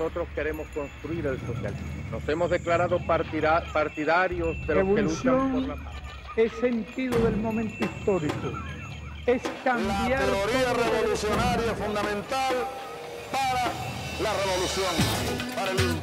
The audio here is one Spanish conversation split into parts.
nosotros queremos construir el socialismo. Nos hemos declarado partidarios de los que luchan por la paz. Es sentido del momento histórico. Es cambiar. La teoría revolucionaria fundamental para la revolución, para el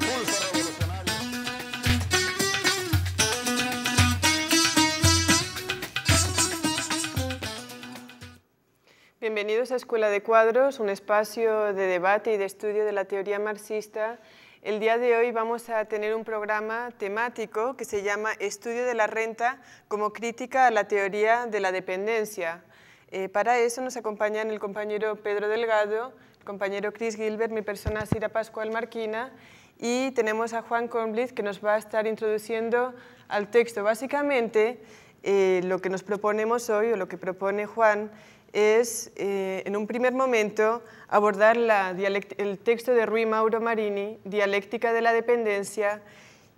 Bienvenidos a Escuela de Cuadros, un espacio de debate y de estudio de la teoría marxista. El día de hoy vamos a tener un programa temático que se llama Estudio de la renta como crítica a la teoría de la dependencia. Eh, para eso nos acompañan el compañero Pedro Delgado, el compañero Chris Gilbert, mi persona Sira Pascual Marquina y tenemos a Juan Conblitz que nos va a estar introduciendo al texto. Básicamente, eh, lo que nos proponemos hoy o lo que propone Juan es, eh, en un primer momento, abordar el texto de Rui Mauro Marini, Dialéctica de la Dependencia,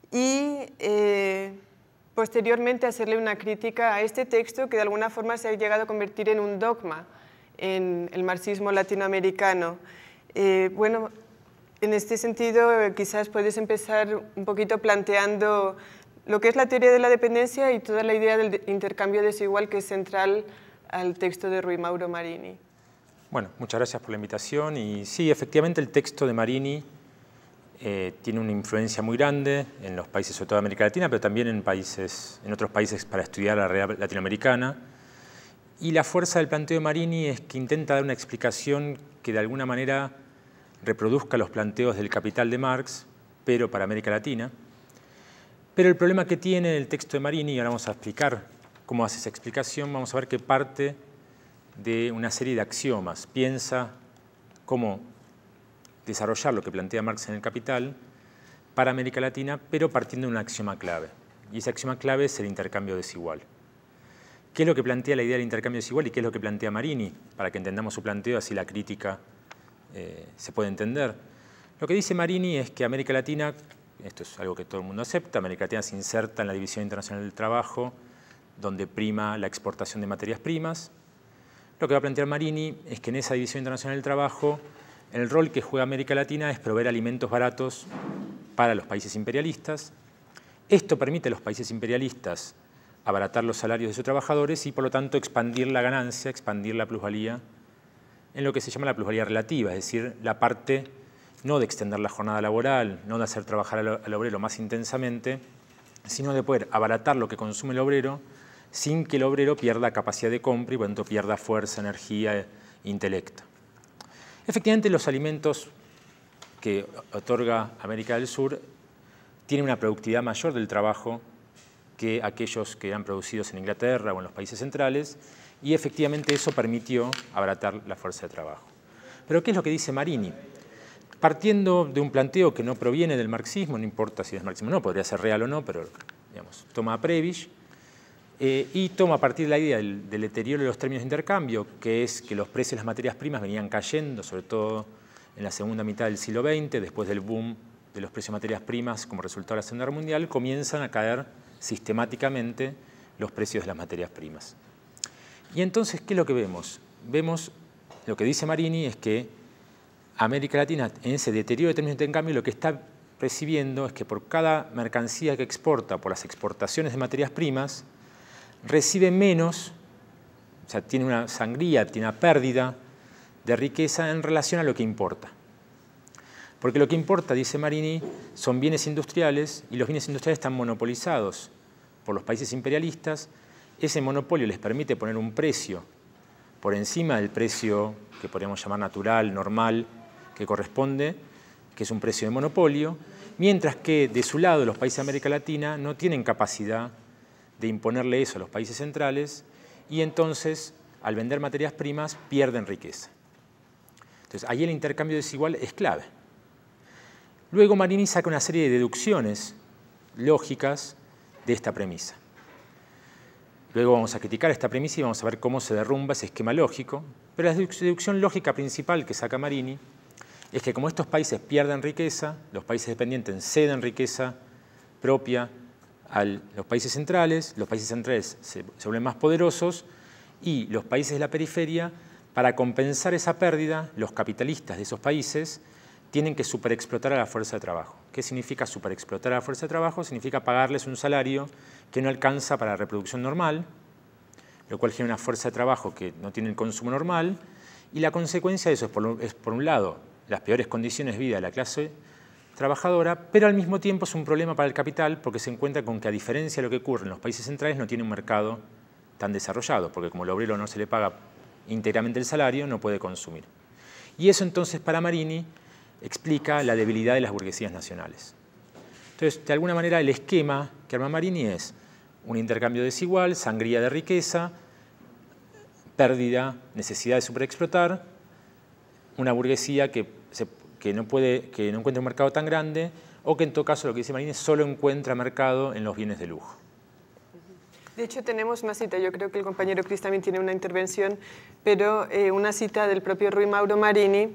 y eh, posteriormente hacerle una crítica a este texto que de alguna forma se ha llegado a convertir en un dogma en el marxismo latinoamericano. Eh, bueno, en este sentido quizás puedes empezar un poquito planteando lo que es la teoría de la dependencia y toda la idea del intercambio desigual que es central al texto de Rui Mauro Marini. Bueno, muchas gracias por la invitación y sí, efectivamente el texto de Marini eh, tiene una influencia muy grande en los países, sobre todo de América Latina, pero también en, países, en otros países para estudiar la realidad latinoamericana. Y la fuerza del planteo de Marini es que intenta dar una explicación que de alguna manera reproduzca los planteos del capital de Marx, pero para América Latina. Pero el problema que tiene el texto de Marini, y ahora vamos a explicar cómo hace esa explicación, vamos a ver que parte de una serie de axiomas. Piensa cómo desarrollar lo que plantea Marx en el Capital para América Latina, pero partiendo de un axioma clave. Y ese axioma clave es el intercambio desigual. ¿Qué es lo que plantea la idea del intercambio desigual y qué es lo que plantea Marini? Para que entendamos su planteo, así la crítica eh, se puede entender. Lo que dice Marini es que América Latina, esto es algo que todo el mundo acepta, América Latina se inserta en la División Internacional del Trabajo donde prima la exportación de materias primas. Lo que va a plantear Marini es que en esa división internacional del trabajo el rol que juega América Latina es proveer alimentos baratos para los países imperialistas. Esto permite a los países imperialistas abaratar los salarios de sus trabajadores y por lo tanto expandir la ganancia, expandir la plusvalía en lo que se llama la plusvalía relativa, es decir, la parte no de extender la jornada laboral, no de hacer trabajar al obrero más intensamente, sino de poder abaratar lo que consume el obrero sin que el obrero pierda capacidad de compra y por pierda fuerza, energía, intelecto. Efectivamente, los alimentos que otorga América del Sur tienen una productividad mayor del trabajo que aquellos que eran producidos en Inglaterra o en los países centrales, y efectivamente eso permitió abaratar la fuerza de trabajo. Pero ¿qué es lo que dice Marini? Partiendo de un planteo que no proviene del marxismo, no importa si es marxismo o no, podría ser real o no, pero digamos, toma a eh, y toma a partir de la idea del, deterioro de los términos de intercambio, que es que los precios de las materias primas venían cayendo, sobre todo en la segunda mitad del siglo XX, después del boom de los precios de materias primas como resultado de la Segunda Guerra Mundial, comienzan a caer sistemáticamente los precios de las materias primas. Y entonces, ¿qué es lo que vemos? Vemos, lo que dice Marini es que América Latina, en ese deterioro de términos de intercambio, lo que está recibiendo es que por cada mercancía que exporta, por las exportaciones de materias primas, recibe menos, o sea, tiene una sangría, tiene una pérdida de riqueza en relación a lo que importa. Porque lo que importa, dice Marini, son bienes industriales y los bienes industriales están monopolizados por los países imperialistas. Ese monopolio les permite poner un precio por encima del precio que podríamos llamar natural, normal, que corresponde, que es un precio de monopolio, mientras que de su lado los países de América Latina no tienen capacidad de imponerle eso a los países centrales y entonces, al vender materias primas, pierden riqueza. Entonces, ahí el intercambio desigual es clave. Luego Marini saca una serie de deducciones lógicas de esta premisa. Luego vamos a criticar esta premisa y vamos a ver cómo se derrumba ese esquema lógico. Pero la deducción lógica principal que saca Marini es que como estos países pierden riqueza, los países dependientes ceden riqueza propia a los países centrales, los países centrales se, vuelven más poderosos y los países de la periferia, para compensar esa pérdida, los capitalistas de esos países tienen que superexplotar a la fuerza de trabajo. ¿Qué significa superexplotar a la fuerza de trabajo? Significa pagarles un salario que no alcanza para la reproducción normal, lo cual genera una fuerza de trabajo que no tiene el consumo normal, y la consecuencia de eso es por un lado, las peores condiciones de vida de la clase trabajadora, pero al mismo tiempo es un problema para el capital porque se encuentra con que a diferencia de lo que ocurre en los países centrales no tiene un mercado tan desarrollado, porque como el obrero no se le paga íntegramente el salario, no puede consumir. Y eso entonces para Marini explica la debilidad de las burguesías nacionales. Entonces, de alguna manera, el esquema que arma Marini es un intercambio desigual, sangría de riqueza, pérdida, necesidad de superexplotar, una burguesía que se que no, puede, que no encuentra un mercado tan grande o que en todo caso lo que dice Marini, solo encuentra mercado en los bienes de lujo. De hecho, tenemos una cita, yo creo que el compañero Cris también tiene una intervención, pero eh, una cita del propio Rui Mauro Marini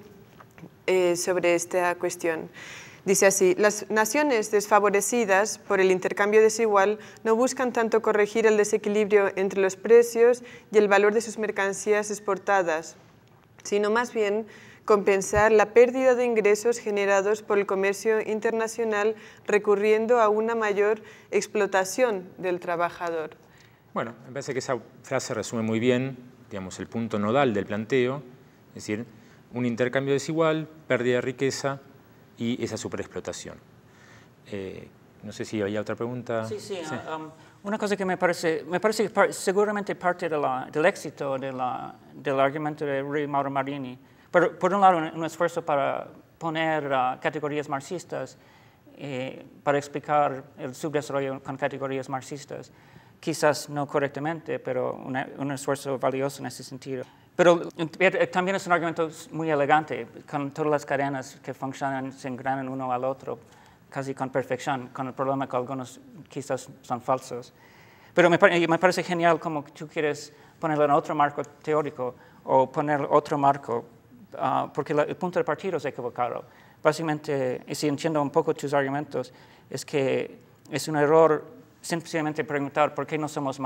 eh, sobre esta cuestión. Dice así, las naciones desfavorecidas por el intercambio desigual no buscan tanto corregir el desequilibrio entre los precios y el valor de sus mercancías exportadas, sino más bien compensar la pérdida de ingresos generados por el comercio internacional recurriendo a una mayor explotación del trabajador. Bueno, me parece que esa frase resume muy bien digamos, el punto nodal del planteo, es decir, un intercambio desigual, pérdida de riqueza y esa superexplotación. Eh, no sé si hay otra pregunta. Sí, sí. Um, una cosa que me parece, me parece que seguramente parte del éxito del argumento de Rui Mauro Marini por, un lado, un, esfuerzo para poner uh, categorías marxistas, eh, para explicar el subdesarrollo con categorías marxistas, quizás no correctamente, pero un esfuerzo valioso en ese sentido. Pero eh, también es un argumento muy elegante, con todas las cadenas que funcionan, se engranan uno al otro, casi con perfección, con el problema que algunos quizás son falsos. Pero me, me parece genial como tú quieres ponerlo en otro marco teórico o poner otro marco Ah, porque el punto de partido es equivocado. Básicamente, y si entiendo un poco tus argumentos, es que es un error simplemente preguntar por qué no somos,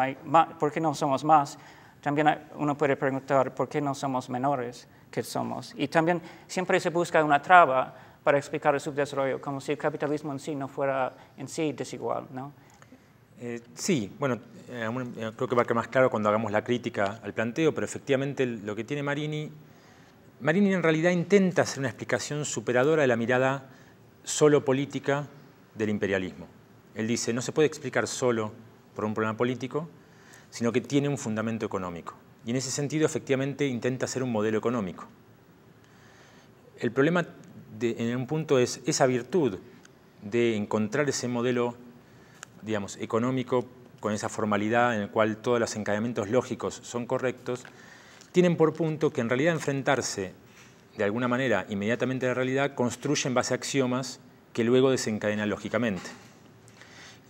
por qué no somos más. También uno puede preguntar por qué no somos menores que somos. Y también siempre se busca una traba para explicar el subdesarrollo, como si el capitalismo en sí no fuera en sí desigual, ¿no? Eh, sí, bueno, eh, eh, creo que va a quedar más claro cuando hagamos la crítica al planteo, pero efectivamente lo que tiene Marini Marini en realidad intenta hacer una explicación superadora de la mirada solo política del imperialismo. Él dice, no se puede explicar solo por un problema político, sino que tiene un fundamento económico. Y en ese sentido, efectivamente, intenta hacer un modelo económico. El problema en un punto es esa virtud de encontrar ese modelo, digamos, económico con esa formalidad en el cual todos los encadenamientos lógicos son correctos, tienen por punto que en realidad enfrentarse de alguna manera inmediatamente a la realidad construyen base a axiomas que luego desencadenan lógicamente.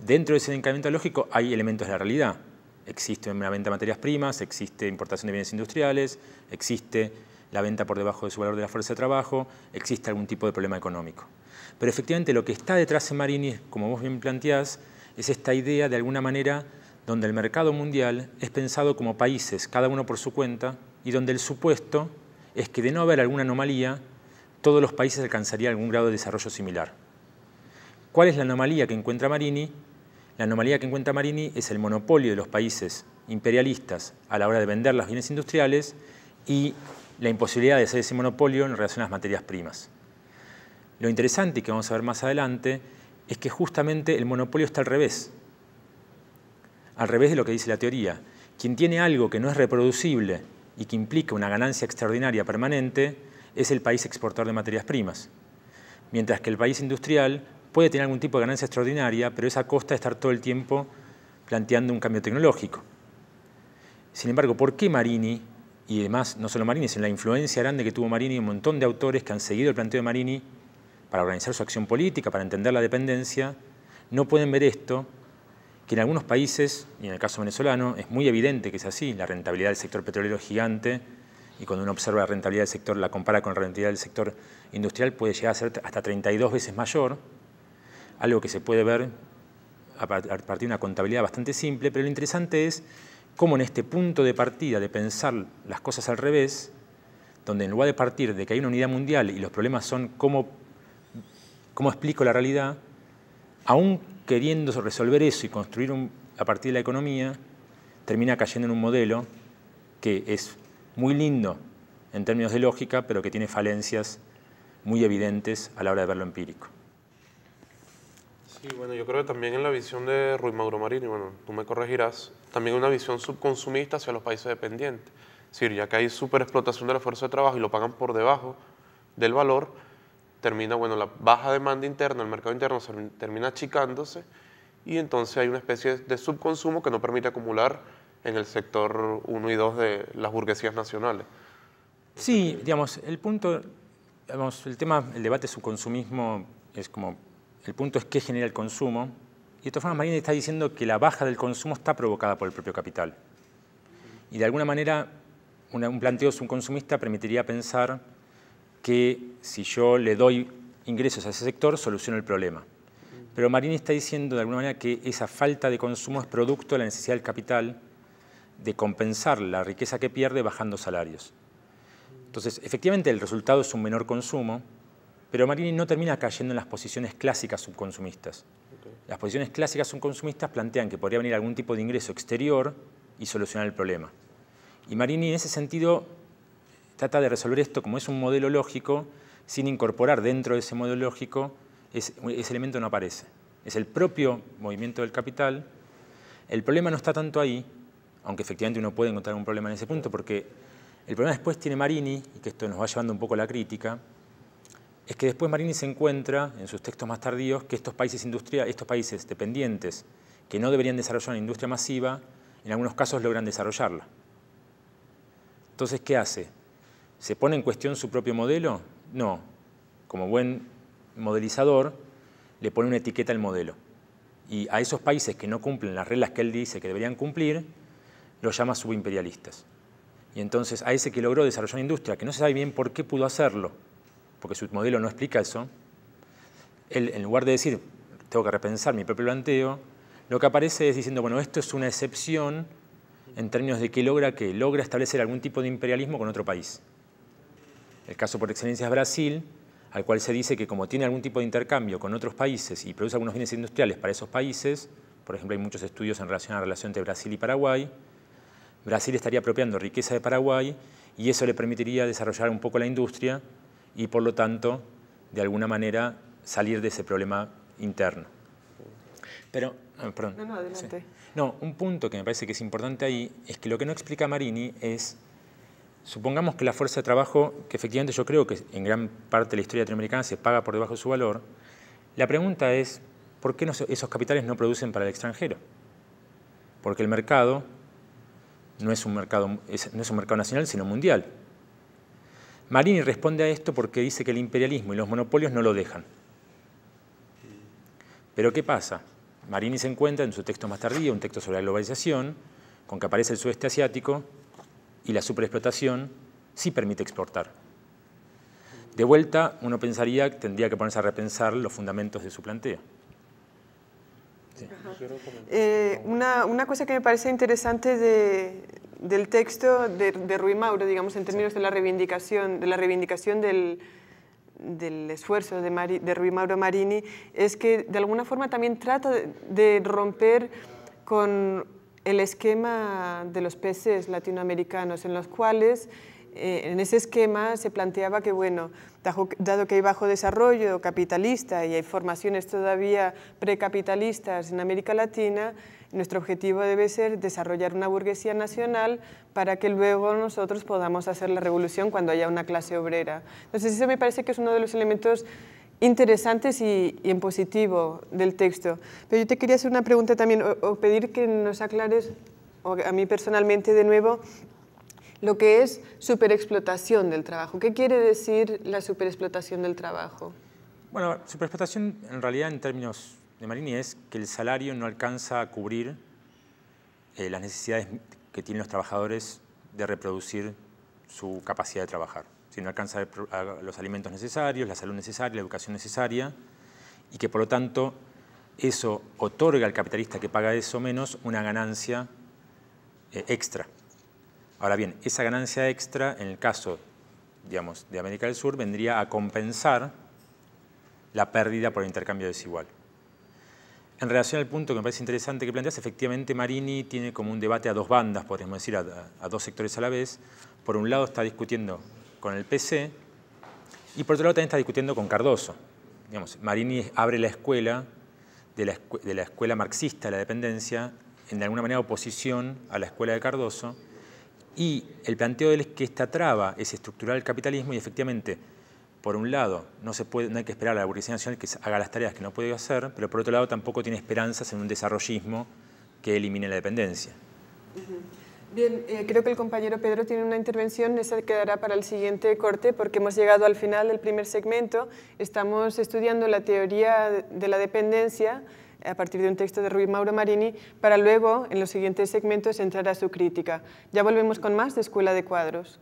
Dentro de ese encadenamiento lógico hay elementos de la realidad. Existe la venta de materias primas, existe importación de bienes industriales, existe la venta por debajo de su valor de la fuerza de trabajo, existe algún tipo de problema económico. Pero efectivamente lo que está detrás de Marini, como vos bien planteás, es esta idea de alguna manera donde el mercado mundial es pensado como países, cada uno por su cuenta, y donde el supuesto es que de no haber alguna anomalía, todos los países alcanzarían algún grado de desarrollo similar. ¿Cuál es la anomalía que encuentra Marini? La anomalía que encuentra Marini es el monopolio de los países imperialistas a la hora de vender las bienes industriales y la imposibilidad de hacer ese monopolio en relación a las materias primas. Lo interesante y que vamos a ver más adelante es que justamente el monopolio está al revés, al revés de lo que dice la teoría. Quien tiene algo que no es reproducible y que implica una ganancia extraordinaria permanente es el país exportador de materias primas, mientras que el país industrial puede tener algún tipo de ganancia extraordinaria, pero es a costa de estar todo el tiempo planteando un cambio tecnológico. Sin embargo, ¿por qué Marini, y además no solo Marini, sino la influencia grande que tuvo Marini, y un montón de autores que han seguido el planteo de Marini para organizar su acción política, para entender la dependencia, no pueden ver esto que en algunos países, y en el caso venezolano, es muy evidente que es así, la rentabilidad del sector petrolero es gigante, y cuando uno observa la rentabilidad del sector, la compara con la rentabilidad del sector industrial, puede llegar a ser hasta 32 veces mayor, algo que se puede ver a partir de una contabilidad bastante simple, pero lo interesante es cómo en este punto de partida de pensar las cosas al revés, donde en lugar de partir de que hay una unidad mundial y los problemas son cómo, cómo explico la realidad, aún queriendo resolver eso y construir a partir de la economía, termina cayendo en un modelo que es muy lindo en términos de lógica, pero que tiene falencias muy evidentes a la hora de verlo empírico. Sí, bueno, yo creo que también en la visión de Rui Maduro y bueno, tú me corregirás, también una visión subconsumista hacia los países dependientes. Es decir, ya que hay superexplotación de la fuerza de trabajo y lo pagan por debajo del valor, termina, bueno, la baja demanda interna, el mercado interno termina achicándose y entonces hay una especie de subconsumo que no permite acumular en el sector 1 y 2 de las burguesías nacionales. Sí, digamos, el punto, el tema, el debate subconsumismo es como, el punto es qué genera el consumo. Y de todas formas, Marín está diciendo que la baja del consumo está provocada por el propio capital. Y de alguna manera, un planteo subconsumista permitiría pensar que si yo le doy ingresos a ese sector, soluciono el problema. Pero Marini está diciendo de alguna manera que esa falta de consumo es producto de la necesidad del capital de compensar la riqueza que pierde bajando salarios. Entonces, efectivamente, el resultado es un menor consumo, pero Marini no termina cayendo en las posiciones clásicas subconsumistas. Las posiciones clásicas subconsumistas plantean que podría venir algún tipo de ingreso exterior y solucionar el problema. Y Marini, en ese sentido, trata de resolver esto como es un modelo lógico, sin incorporar dentro de ese modelo lógico, ese, elemento no aparece. Es el propio movimiento del capital. El problema no está tanto ahí, aunque efectivamente uno puede encontrar un problema en ese punto, porque el problema después tiene Marini, y que esto nos va llevando un poco a la crítica, es que después Marini se encuentra, en sus textos más tardíos, que estos países, estos países dependientes que no deberían desarrollar una industria masiva, en algunos casos logran desarrollarla. Entonces, ¿qué hace? ¿Se pone en cuestión su propio modelo? No. Como buen modelizador, le pone una etiqueta al modelo. Y a esos países que no cumplen las reglas que él dice que deberían cumplir, los llama subimperialistas. Y entonces a ese que logró desarrollar una industria, que no se sabe bien por qué pudo hacerlo, porque su modelo no explica eso, él, en lugar de decir, tengo que repensar mi propio planteo, lo que aparece es diciendo, bueno, esto es una excepción en términos de que logra que logra establecer algún tipo de imperialismo con otro país. El caso por excelencia es Brasil, al cual se dice que como tiene algún tipo de intercambio con otros países y produce algunos bienes industriales para esos países, por ejemplo, hay muchos estudios en relación a la relación entre Brasil y Paraguay, Brasil estaría apropiando riqueza de Paraguay y eso le permitiría desarrollar un poco la industria y, por lo tanto, de alguna manera salir de ese problema interno. Pero, ah, No, no, adelante. No, un punto que me parece que es importante ahí es que lo que no explica Marini es Supongamos que la fuerza de trabajo, que efectivamente yo creo que en gran parte de la historia latinoamericana se paga por debajo de su valor, la pregunta es, ¿por qué esos capitales no producen para el extranjero? Porque el mercado no es un mercado, no es un mercado nacional, sino mundial. Marini responde a esto porque dice que el imperialismo y los monopolios no lo dejan. Pero ¿qué pasa? Marini se encuentra en su texto más tardío, un texto sobre la globalización, con que aparece el sudeste asiático, y la superexplotación sí permite exportar. De vuelta, uno pensaría que tendría que ponerse a repensar los fundamentos de su planteo. Eh, una, cosa que me parece interesante de, del texto de, de Rui Mauro, digamos, en términos de la reivindicación, de la reivindicación del, esfuerzo de, Rui Mauro Marini, es que de alguna forma también trata de romper con el esquema de los peces latinoamericanos, en los cuales eh, en ese esquema se planteaba que, bueno, dado que hay bajo desarrollo capitalista y hay formaciones todavía precapitalistas en América Latina, nuestro objetivo debe ser desarrollar una burguesía nacional para que luego nosotros podamos hacer la revolución cuando haya una clase obrera. Entonces, eso me parece que es uno de los elementos interesantes y, en positivo del texto. Pero yo te quería hacer una pregunta también, o, pedir que nos aclares, a mí personalmente de nuevo, lo que es superexplotación del trabajo. ¿Qué quiere decir la superexplotación del trabajo? Bueno, superexplotación en realidad en términos de Marini es que el salario no alcanza a cubrir eh, las necesidades que tienen los trabajadores de reproducir su capacidad de trabajar si no alcanza los alimentos necesarios, la salud necesaria, la educación necesaria, y que por lo tanto eso otorga al capitalista que paga eso menos una ganancia eh, extra. Ahora bien, esa ganancia extra, en el caso digamos, de América del Sur, vendría a compensar la pérdida por el intercambio desigual. En relación al punto que me parece interesante que planteas, efectivamente Marini tiene como un debate a dos bandas, podríamos decir, a dos sectores a la vez. Por un lado está discutiendo con el PC, y por otro lado también está discutiendo con Cardoso. Digamos, Marini abre la escuela de la, escuela marxista, de la dependencia, en alguna manera oposición a la escuela de Cardoso, y el planteo de él es que esta traba es estructural el capitalismo y efectivamente, por un lado, no, se puede, hay que esperar a la burguesía nacional que haga las tareas que no puede hacer, pero por otro lado tampoco tiene esperanzas en un desarrollismo que elimine la dependencia. Bien, eh, creo que el compañero Pedro tiene una intervención, esa quedará para el siguiente corte porque hemos llegado al final del primer segmento. Estamos estudiando la teoría de la dependencia a partir de un texto de Ruiz Mauro Marini para luego, en los siguientes segmentos, entrar a su crítica. Ya volvemos con más de Escuela de Cuadros.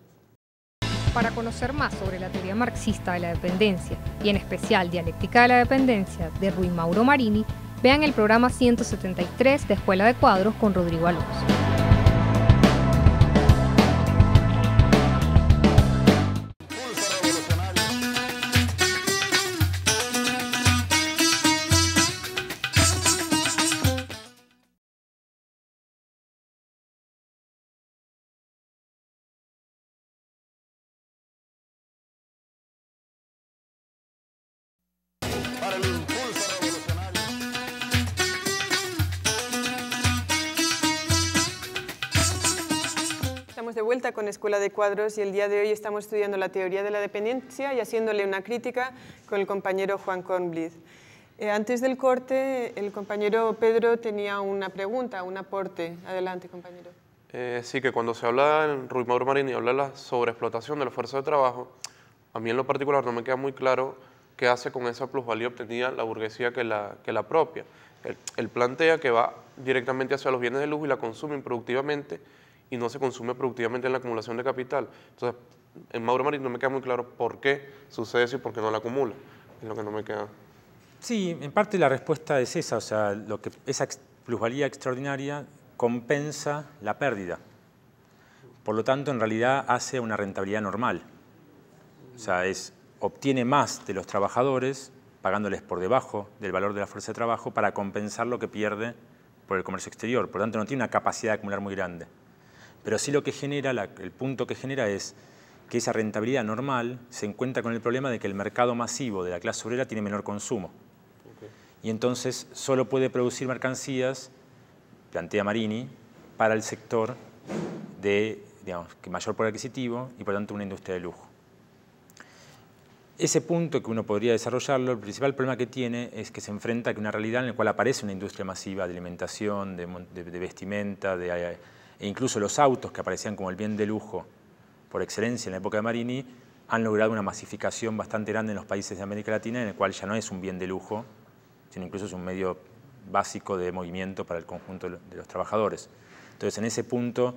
Para conocer más sobre la teoría marxista de la dependencia y en especial dialéctica de la dependencia de Rui Mauro Marini, vean el programa 173 de Escuela de Cuadros con Rodrigo Alonso. con Escuela de Cuadros y el día de hoy estamos estudiando la teoría de la dependencia y haciéndole una crítica con el compañero Juan Cornblith. Eh, antes del corte, el compañero Pedro tenía una pregunta, un aporte. Adelante, compañero. Eh, sí, que cuando se habla en Ruimor y habla de la sobreexplotación de la fuerza de trabajo, a mí en lo particular no me queda muy claro qué hace con esa plusvalía obtenida la burguesía que la, propia. Él, plantea que va directamente hacia los bienes de lujo y la consume improductivamente y no se consume productivamente en la acumulación de capital. Entonces, en Mauro Marín no me queda muy claro por qué sucede eso y por qué no la acumula. Es lo que no me queda. Sí, en parte la respuesta es esa, o sea, lo que esa plusvalía extraordinaria compensa la pérdida. Por lo tanto, en realidad hace una rentabilidad normal. O sea, es, obtiene más de los trabajadores pagándoles por debajo del valor de la fuerza de trabajo para compensar lo que pierde por el comercio exterior. Por lo tanto, no tiene una capacidad de acumular muy grande. Pero sí lo que genera, el punto que genera es que esa rentabilidad normal se encuentra con el problema de que el mercado masivo de la clase obrera tiene menor consumo. Y entonces solo puede producir mercancías, plantea Marini, para el sector de mayor poder adquisitivo y por tanto una industria de lujo. Ese punto que uno podría desarrollarlo, el principal problema que tiene es que se enfrenta a una realidad en la cual aparece una industria masiva de alimentación, de vestimenta, de, eh, e incluso los autos que aparecían como el bien de lujo por excelencia en la época de Marini, han logrado una masificación bastante grande en los países de América Latina, en el cual ya no es un bien de lujo, sino incluso es un medio básico de movimiento para el conjunto de los trabajadores. Entonces, en ese punto,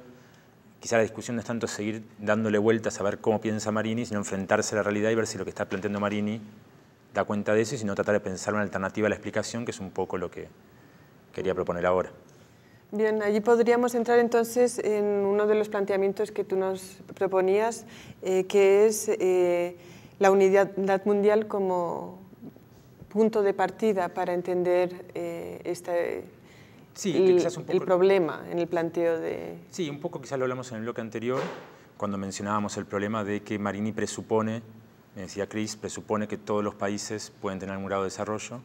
quizá la discusión no es tanto seguir dándole vueltas a ver cómo piensa Marini, sino enfrentarse a la realidad y ver si lo que está planteando Marini da cuenta de eso, y sino tratar de pensar una alternativa a la explicación, que es un poco lo que quería proponer ahora. Bien, allí podríamos entrar entonces en uno de los planteamientos que tú nos proponías, eh, que es eh, la unidad mundial como punto de partida para entender eh, este, el, el, problema en el planteo de... Sí, un poco quizás lo hablamos en el bloque anterior, cuando mencionábamos el problema de que Marini presupone, me decía Cris, presupone que todos los países pueden tener un grado de desarrollo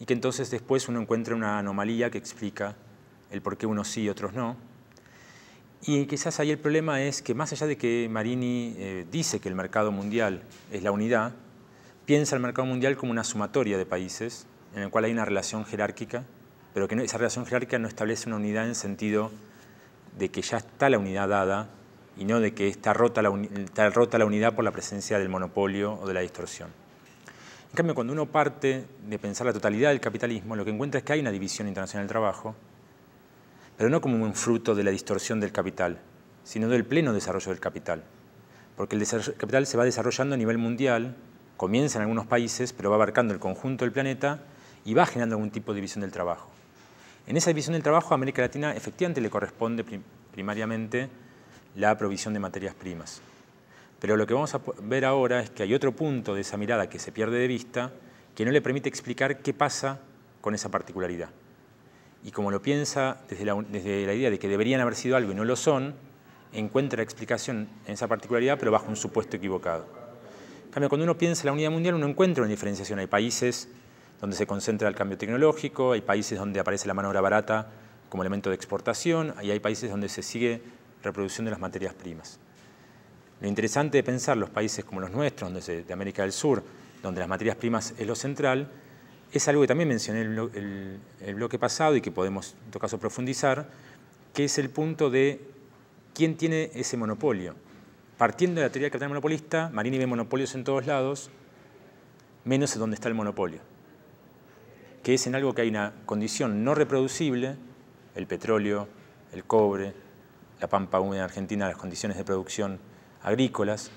y que entonces después uno encuentra una anomalía que explica el por qué unos sí y otros no. Y quizás ahí el problema es que más allá de que Marini eh, dice que el mercado mundial es la unidad, piensa el mercado mundial como una sumatoria de países en el cual hay una relación jerárquica, pero que esa relación jerárquica no establece una unidad en sentido de que ya está la unidad dada y no de que está rota la, está rota la unidad por la presencia del monopolio o de la distorsión. En cambio, cuando uno parte de pensar la totalidad del capitalismo, lo que encuentra es que hay una división internacional del trabajo pero no como un fruto de la distorsión del capital, sino del pleno desarrollo del capital. Porque el, capital se va desarrollando a nivel mundial, comienza en algunos países, pero va abarcando el conjunto del planeta y va generando algún tipo de división del trabajo. En esa división del trabajo a América Latina efectivamente le corresponde primariamente la provisión de materias primas. Pero lo que vamos a ver ahora es que hay otro punto de esa mirada que se pierde de vista que no le permite explicar qué pasa con esa particularidad y como lo piensa desde la, idea de que deberían haber sido algo y no lo son, encuentra explicación en esa particularidad, pero bajo un supuesto equivocado. En cambio, cuando uno piensa en la unidad mundial, uno encuentra una diferenciación. Hay países donde se concentra el cambio tecnológico, hay países donde aparece la mano obra barata como elemento de exportación, y hay países donde se sigue reproducción de las materias primas. Lo interesante de pensar los países como los nuestros, de América del Sur, donde las materias primas es lo central, es algo que también mencioné el, el, bloque pasado y que podemos, en todo caso, profundizar, que es el punto de quién tiene ese monopolio. Partiendo de la teoría del capital monopolista, Marini ve monopolios en todos lados, menos en donde está el monopolio, que es en algo que hay una condición no reproducible, el petróleo, el cobre, la pampa húmeda en Argentina, las condiciones de producción agrícolas,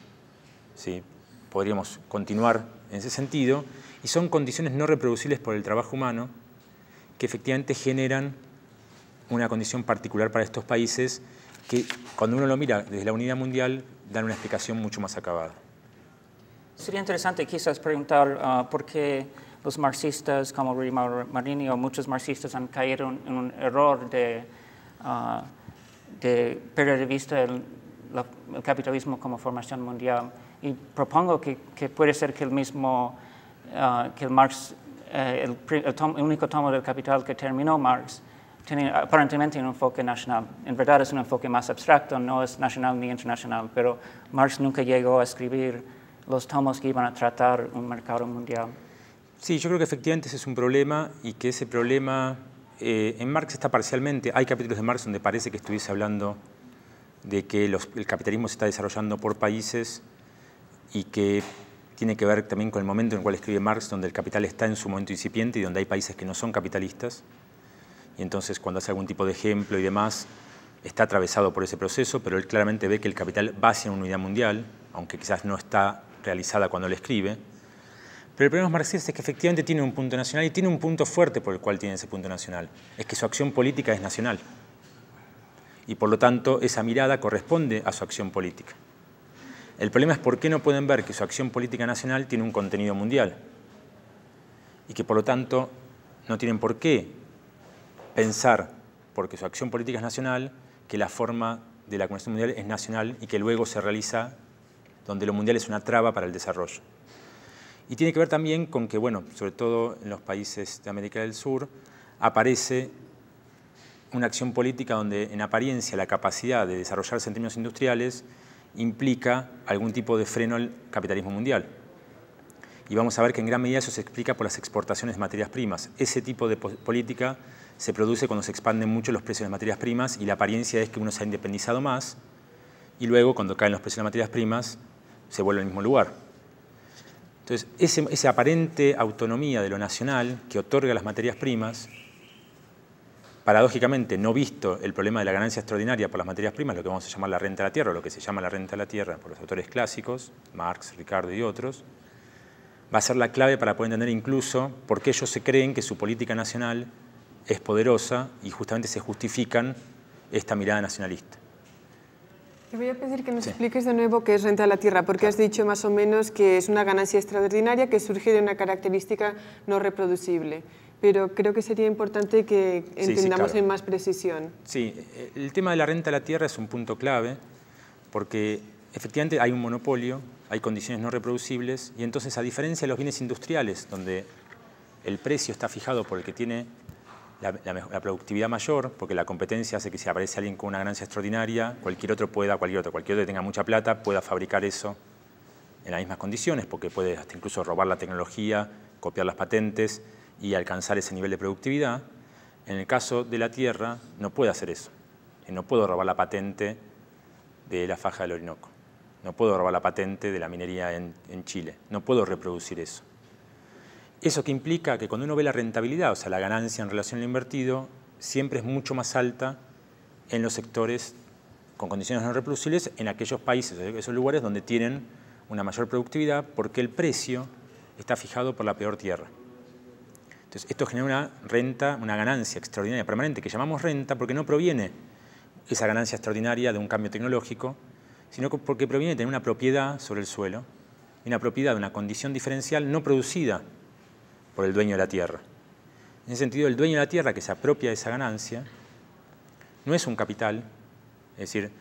¿sí? podríamos continuar en ese sentido, y son condiciones no reproducibles por el trabajo humano que efectivamente generan una condición particular para estos países que cuando uno lo mira desde la unidad mundial dan una explicación mucho más acabada. Sería interesante quizás preguntar ah, por qué los marxistas como Rudy Marini o muchos marxistas han caído en un error de, ah, de perder de vista el, capitalismo como formación mundial. Y propongo que puede ser que el mismo Ah, que eh, el, Marx, el, único tomo del Capital que terminó Marx, tiene aparentemente un enfoque nacional. En verdad es un enfoque más abstracto, no es nacional ni internacional, pero Marx nunca llegó a escribir los tomos que iban a tratar un mercado mundial. Sí, yo creo que efectivamente ese es un problema y que ese problema eh, en Marx está parcialmente, hay capítulos de Marx donde parece que estuviese hablando de que el capitalismo se está desarrollando por países y que tiene que ver también con el momento en el cual escribe Marx, donde el capital está en su momento incipiente y donde hay países que no son capitalistas. Y entonces cuando hace algún tipo de ejemplo y demás, está atravesado por ese proceso, pero él claramente ve que el capital va hacia una unidad mundial, aunque quizás no está realizada cuando lo escribe. Pero el problema de marxista es que efectivamente tiene un punto nacional y tiene un punto fuerte por el cual tiene ese punto nacional. Es que su acción política es nacional. Y por lo tanto esa mirada corresponde a su acción política. El problema es por qué no pueden ver que su acción política nacional tiene un contenido mundial y que por lo tanto no tienen por qué pensar, porque su acción política es nacional, que la forma de la conexión Mundial es nacional y que luego se realiza donde lo mundial es una traba para el desarrollo. Y tiene que ver también con que, bueno, sobre todo en los países de América del Sur, aparece una acción política donde en apariencia la capacidad de desarrollarse en industriales implica algún tipo de freno al capitalismo mundial. Y vamos a ver que en gran medida eso se explica por las exportaciones de materias primas. Ese tipo de política se produce cuando se expanden mucho los precios de materias primas y la apariencia es que uno se ha independizado más y luego cuando caen los precios de materias primas se vuelve al mismo lugar. Entonces, esa aparente autonomía de lo nacional que otorga las materias primas paradójicamente no visto el problema de la ganancia extraordinaria por las materias primas, lo que vamos a llamar la renta de la tierra, o lo que se llama la renta de la tierra por los autores clásicos, Marx, Ricardo y otros, va a ser la clave para poder entender incluso por qué ellos se creen que su política nacional es poderosa y justamente se justifican esta mirada nacionalista. Te voy a pedir que nos expliques de nuevo qué es renta de la tierra, porque has dicho más o menos que es una ganancia extraordinaria que surge de una característica no reproducible pero creo que sería importante que entendamos en más precisión. Sí, el tema de la renta de la tierra es un punto clave, porque efectivamente hay un monopolio, hay condiciones no reproducibles, y entonces a diferencia de los bienes industriales, donde el precio está fijado por el que tiene la, productividad mayor, porque la competencia hace que si aparece alguien con una ganancia extraordinaria, cualquier otro pueda, cualquier otro, cualquier otro que tenga mucha plata pueda fabricar eso en las mismas condiciones, porque puede hasta incluso robar la tecnología, copiar las patentes y alcanzar ese nivel de productividad. En el caso de la tierra, no puedo hacer eso. Eh, no puedo robar la patente de la faja del Orinoco. No puedo robar la patente de la minería en, Chile. No puedo reproducir eso. Eso que implica que cuando uno ve la rentabilidad, o sea, la ganancia en relación al invertido, siempre es mucho más alta en los sectores con condiciones no reproducibles, en aquellos países, esos lugares donde tienen una mayor productividad, porque el precio está fijado por la peor tierra esto genera una renta, una ganancia extraordinaria permanente, que llamamos renta porque no proviene esa ganancia extraordinaria de un cambio tecnológico, sino porque proviene de tener una propiedad sobre el suelo, una propiedad, de una condición diferencial no producida por el dueño de la tierra. En ese sentido, el dueño de la tierra que se apropia de esa ganancia no es un capital, es decir,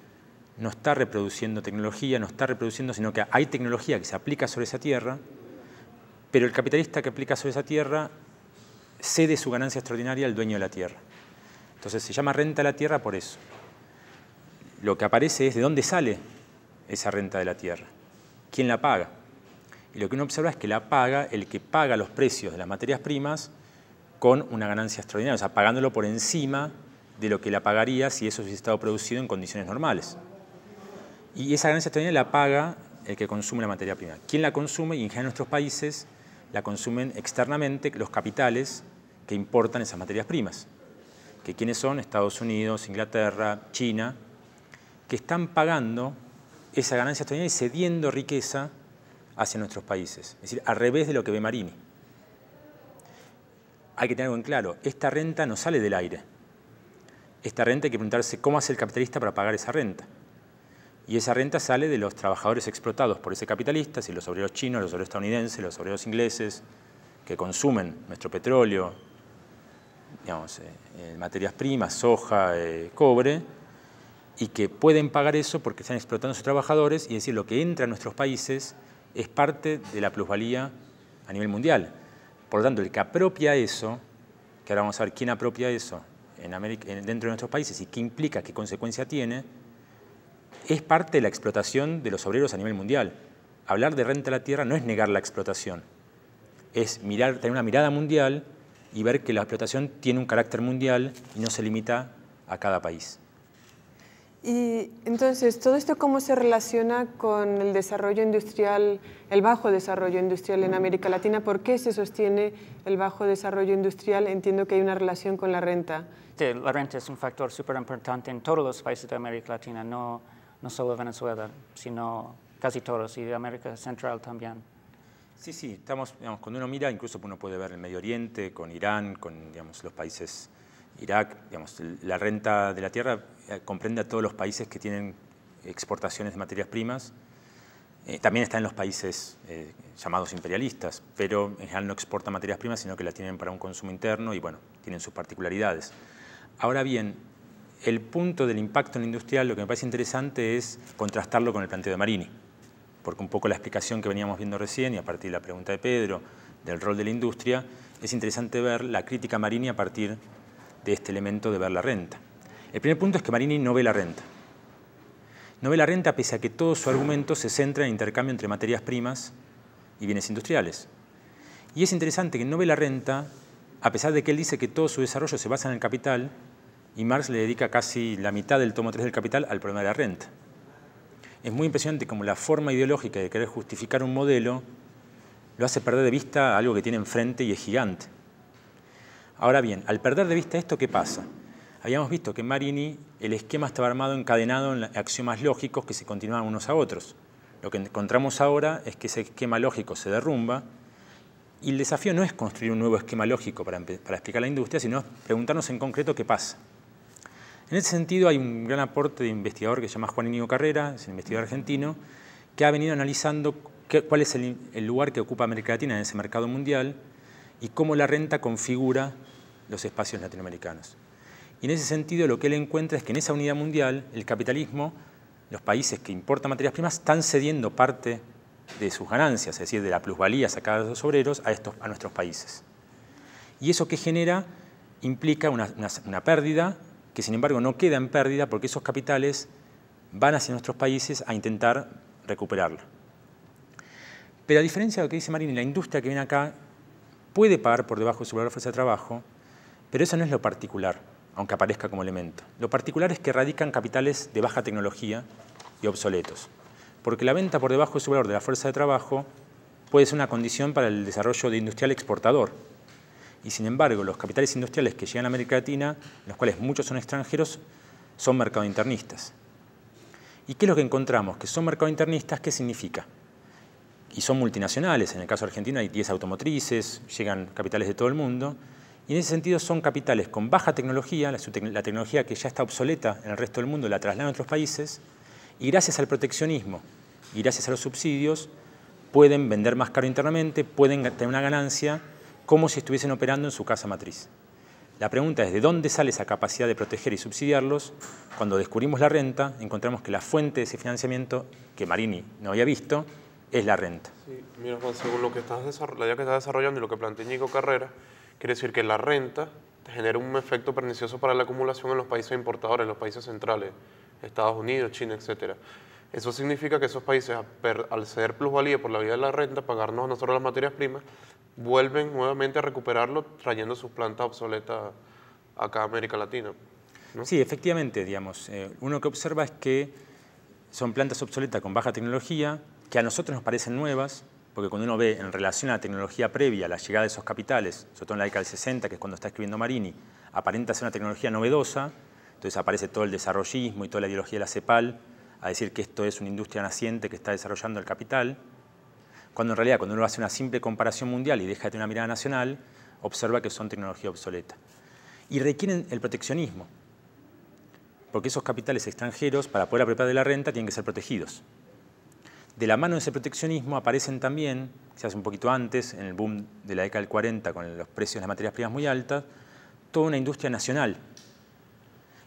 no está reproduciendo tecnología, no está reproduciendo, sino que hay tecnología que se aplica sobre esa tierra, pero el capitalista que aplica sobre esa tierra cede su ganancia extraordinaria al dueño de la tierra. Entonces se llama renta de la tierra por eso. Lo que aparece es de dónde sale esa renta de la tierra, quién la paga. Y lo que uno observa es que la paga el que paga los precios de las materias primas con una ganancia extraordinaria, o sea, pagándolo por encima de lo que la pagaría si eso hubiese estado producido en condiciones normales. Y esa ganancia extraordinaria la paga el que consume la materia prima. ¿Quién la consume? Y en general nuestros países la consumen externamente los capitales que importan esas materias primas, que quiénes son Estados Unidos, Inglaterra, China, que están pagando esa ganancia estadounidense y cediendo riqueza hacia nuestros países, es decir, al revés de lo que ve Marini. Hay que tener algo en claro, esta renta no sale del aire. Esta renta hay que preguntarse cómo hace el capitalista para pagar esa renta. Y esa renta sale de los trabajadores explotados por ese capitalista, si los obreros chinos, los obreros estadounidenses, los obreros ingleses, que consumen nuestro petróleo, digamos, eh, eh, materias primas, soja, eh, cobre, y que pueden pagar eso porque están explotando a sus trabajadores, y es decir, lo que entra a nuestros países es parte de la plusvalía a nivel mundial. Por lo tanto, el que apropia eso, que ahora vamos a ver quién apropia eso en dentro de nuestros países y qué implica, qué consecuencia tiene, es parte de la explotación de los obreros a nivel mundial. Hablar de renta a la tierra no es negar la explotación, es mirar, tener una mirada mundial y ver que la explotación tiene un carácter mundial y no se limita a cada país. Y entonces, ¿todo esto cómo se relaciona con el desarrollo industrial, el bajo desarrollo industrial en América Latina? ¿Por qué se sostiene el bajo desarrollo industrial? Entiendo que hay una relación con la renta. la renta es un factor súper importante en todos los países de América Latina, no, no solo Venezuela, sino casi todos, y de América Central también. Sí, sí, estamos, cuando uno mira, incluso uno puede ver el Medio Oriente, con Irán, con los países Irak, digamos, la renta de la tierra eh, comprende a todos los países que tienen exportaciones de materias primas. Eh, también está en los países eh, llamados imperialistas, pero en general no exportan materias primas, sino que las tienen para un consumo interno y bueno, tienen sus particularidades. Ahora bien, el punto del impacto en el industrial, lo que me parece interesante es contrastarlo con el planteo de Marini porque un poco la explicación que veníamos viendo recién y a partir de la pregunta de Pedro del rol de la industria, es interesante ver la crítica Marini a partir de este elemento de ver la renta. El primer punto es que Marini no ve la renta. No ve la renta pese a que todo su argumento se centra en el intercambio entre materias primas y bienes industriales. Y es interesante que no ve la renta a pesar de que él dice que todo su desarrollo se basa en el capital y Marx le dedica casi la mitad del tomo 3 del capital al problema de la renta es muy impresionante como la forma ideológica de querer justificar un modelo lo hace perder de vista algo que tiene enfrente y es gigante. Ahora bien, al perder de vista esto, ¿qué pasa? Habíamos visto que en Marini el esquema estaba armado encadenado en axiomas lógicos que se continuaban unos a otros. Lo que encontramos ahora es que ese esquema lógico se derrumba y el desafío no es construir un nuevo esquema lógico para explicar la industria, sino preguntarnos en concreto qué pasa. En ese sentido hay un gran aporte de investigador que se llama Juan Inigo Carrera, es un investigador argentino, que ha venido analizando cuál es el, lugar que ocupa América Latina en ese mercado mundial y cómo la renta configura los espacios latinoamericanos. Y en ese sentido lo que él encuentra es que en esa unidad mundial el capitalismo, los países que importan materias primas, están cediendo parte de sus ganancias, es decir, de la plusvalía sacada de los obreros a, estos, a nuestros países. Y eso que genera implica una pérdida que sin embargo no queda en pérdida porque esos capitales van hacia nuestros países a intentar recuperarlo. Pero a diferencia de lo que dice Marín, la industria que viene acá puede pagar por debajo de su valor de fuerza de trabajo, pero eso no es lo particular, aunque aparezca como elemento. Lo particular es que radican capitales de baja tecnología y obsoletos, porque la venta por debajo de su valor de la fuerza de trabajo puede ser una condición para el desarrollo de industrial exportador, y sin embargo los capitales industriales que llegan a América Latina, los cuales muchos son extranjeros, son mercado internistas. ¿Y qué es lo que encontramos? Que son mercado internistas, ¿qué significa? Y son multinacionales, en el caso argentino hay 10 automotrices, llegan capitales de todo el mundo, y en ese sentido son capitales con baja tecnología, la, la tecnología que ya está obsoleta en el resto del mundo la trasladan a otros países, y gracias al proteccionismo y gracias a los subsidios pueden vender más caro internamente, pueden tener una ganancia como si estuviesen operando en su casa matriz. La pregunta es, ¿de dónde sale esa capacidad de proteger y subsidiarlos? Cuando descubrimos la renta, encontramos que la fuente de ese financiamiento, que Marini no había visto, es la renta. Sí, mira según lo que estás la idea que estás desarrollando y lo que plantea Nico Carrera, quiere decir que la renta genera un efecto pernicioso para la acumulación en los países importadores, en los países centrales, Estados Unidos, China, etc. Eso significa que esos países, al ceder plusvalía por la vía de la renta, pagarnos a nosotros las materias primas, vuelven nuevamente a recuperarlo trayendo sus plantas obsoletas acá a América Latina. Sí, efectivamente, digamos. Eh, uno que observa es que son plantas obsoletas con baja tecnología, que a nosotros nos parecen nuevas, porque cuando uno ve en relación a la tecnología previa, la llegada de esos capitales, sobre todo en la década del 60, que es cuando está escribiendo Marini, aparenta ser una tecnología novedosa, entonces aparece todo el desarrollismo y toda la ideología de la CEPAL a decir que esto es una industria naciente que está desarrollando el capital, cuando en realidad, cuando uno hace una simple comparación mundial y deja de tener una mirada nacional, observa que son tecnología obsoleta. Y requieren el proteccionismo, porque esos capitales extranjeros, para poder apropiar de la renta, tienen que ser protegidos. De la mano de ese proteccionismo aparecen también, se hace un poquito antes, en el boom de la década del 40, con los precios de las materias primas muy altas, toda una industria nacional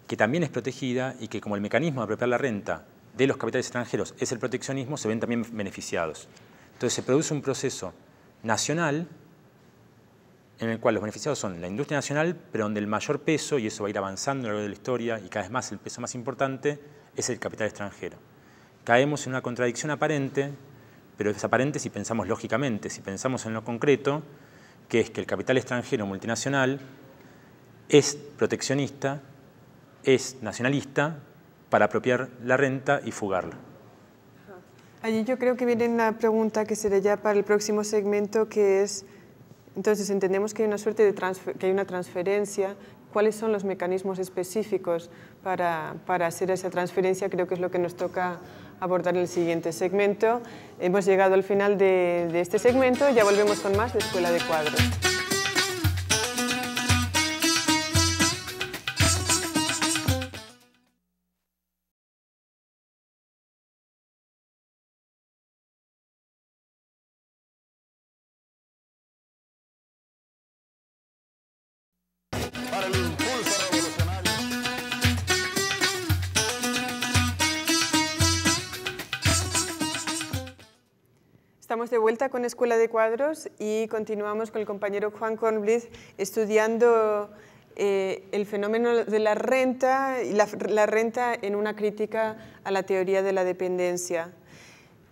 que también es protegida y que como el mecanismo de apropiar la renta de los capitales extranjeros es el proteccionismo, se ven también beneficiados. Entonces se produce un proceso nacional en el cual los beneficiados son la industria nacional, pero donde el mayor peso, y eso va a ir avanzando a lo largo de la historia, y cada vez más el peso más importante, es el capital extranjero. Caemos en una contradicción aparente, pero es aparente si pensamos lógicamente, si pensamos en lo concreto, que es que el capital extranjero multinacional es proteccionista, es nacionalista para apropiar la renta y fugarla. Allí yo creo que viene una pregunta que será ya para el próximo segmento, que es, entonces entendemos que hay una suerte de que hay una transferencia, ¿cuáles son los mecanismos específicos para, para, hacer esa transferencia? Creo que es lo que nos toca abordar en el siguiente segmento. Hemos llegado al final de, de este segmento, ya volvemos con más de Escuela de Cuadros. Estamos de vuelta con Escuela de Cuadros y continuamos con el compañero Juan Cornblitz estudiando eh, el fenómeno de la renta y la, renta en una crítica a la teoría de la dependencia.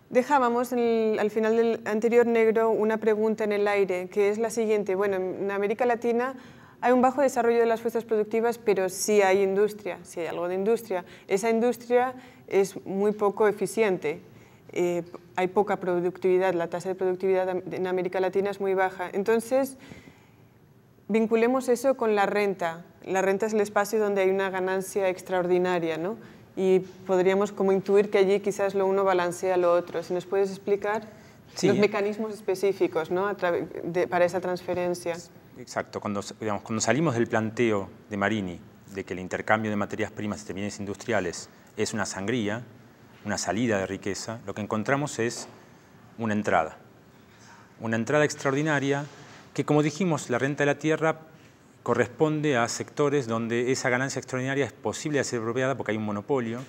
Dejábamos al final del anterior negro una pregunta en el aire, que es la siguiente. Bueno, en América Latina hay un bajo desarrollo de las fuerzas productivas, pero sí hay industria, sí hay algo de industria. Esa industria es muy poco eficiente eh, hay poca productividad, la tasa de productividad en América Latina es muy baja. Entonces, vinculemos eso con la renta. La renta es el espacio donde hay una ganancia extraordinaria, ¿no? Y podríamos como intuir que allí quizás lo uno balancea lo otro. Si nos puedes explicar los eh. mecanismos específicos ¿no? para esa transferencia. Exacto. Cuando, cuando salimos del planteo de Marini de que el intercambio de materias primas y bienes industriales es una sangría, una salida de riqueza, lo que encontramos es una entrada. Una entrada extraordinaria que, como dijimos, la renta de la tierra corresponde a sectores donde esa ganancia extraordinaria es posible de ser apropiada porque hay un monopolio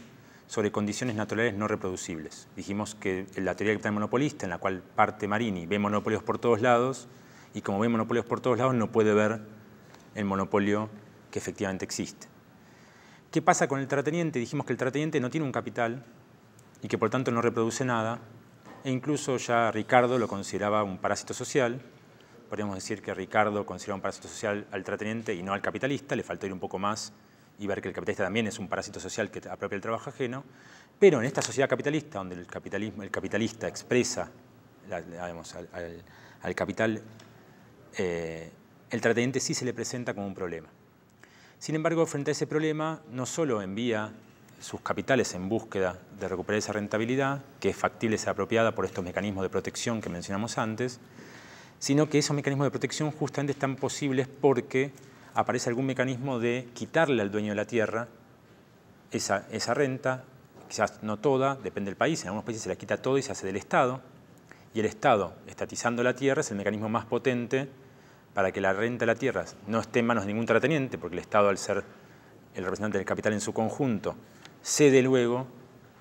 sobre condiciones naturales no reproducibles. Dijimos que la teoría del capital monopolista, en la cual parte Marini, ve monopolios por todos lados y como ve monopolios por todos lados no puede ver el monopolio que efectivamente existe. ¿Qué pasa con el trateniente Dijimos que el trateniente no tiene un capital, y que por tanto no reproduce nada, e incluso ya Ricardo lo consideraba un parásito social, podríamos decir que Ricardo consideraba un parásito social al trateniente y no al capitalista, le faltó ir un poco más y ver que el capitalista también es un parásito social que apropia el trabajo ajeno, pero en esta sociedad capitalista, donde el, capitalismo, el capitalista expresa al, capital, eh, el trateniente sí se le presenta como un problema. Sin embargo, frente a ese problema, no solo envía sus capitales en búsqueda de recuperar esa rentabilidad, que es factible, es apropiada por estos mecanismos de protección que mencionamos antes, sino que esos mecanismos de protección justamente están posibles porque aparece algún mecanismo de quitarle al dueño de la tierra esa, renta, quizás no toda, depende del país, en algunos países se la quita todo y se hace del Estado, y el Estado, estatizando la tierra, es el mecanismo más potente para que la renta de la tierra no esté en manos de ningún terrateniente, porque el Estado, al ser el representante del capital en su conjunto, cede luego